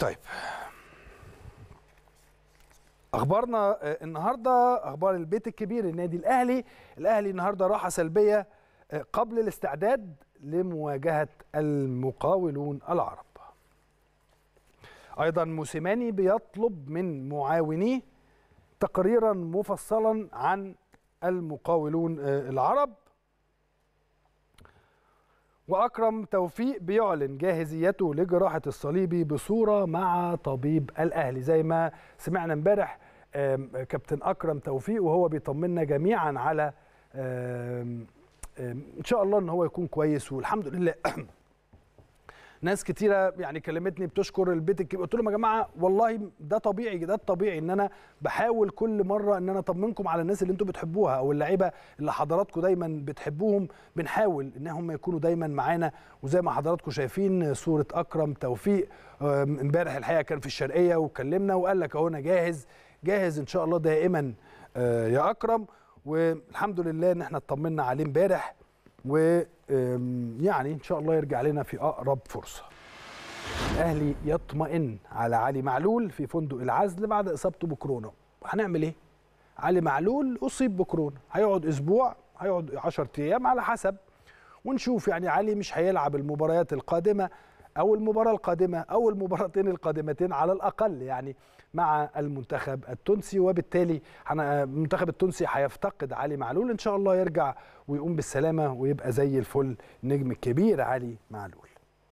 طيب اخبارنا آه، النهارده اخبار البيت الكبير النادي الاهلي الاهلي النهارده راحه سلبيه آه، قبل الاستعداد لمواجهه المقاولون العرب ايضا موسيماني بيطلب من معاونيه تقريرا مفصلا عن المقاولون آه، العرب واكرم توفيق بيعلن جاهزيته لجراحه الصليبي بصوره مع طبيب الاهلي زي ما سمعنا امبارح كابتن اكرم توفيق وهو بيطمنا جميعا على ان شاء الله ان هو يكون كويس والحمد لله ناس كتيره يعني كلمتني بتشكر البيت الكبير قلت لهم يا جماعه والله ده طبيعي ده الطبيعي ان انا بحاول كل مره ان انا اطمنكم على الناس اللي انتم بتحبوها او اللعيبه اللي حضراتكم دايما بتحبوهم بنحاول ان هم يكونوا دايما معانا وزي ما حضراتكم شايفين صوره اكرم توفيق امبارح الحقيقه كان في الشرقيه وكلمنا وقال لك اهو انا جاهز جاهز ان شاء الله دائما آه، يا اكرم والحمد لله ان احنا اطمنا عليه امبارح و يعني ان شاء الله يرجع لنا في اقرب فرصه الاهلي يطمئن على علي معلول في فندق العزل بعد اصابته بكورونا هنعمل ايه علي معلول اصيب بكورونا هيقعد اسبوع هيقعد 10 ايام على حسب ونشوف يعني علي مش هيلعب المباريات القادمه أو المباراة القادمة أو المباراتين القادمتين على الأقل يعني مع المنتخب التونسي وبالتالي المنتخب التونسي هيفتقد علي معلول إن شاء الله يرجع ويقوم بالسلامة ويبقى زي الفل نجم الكبير علي معلول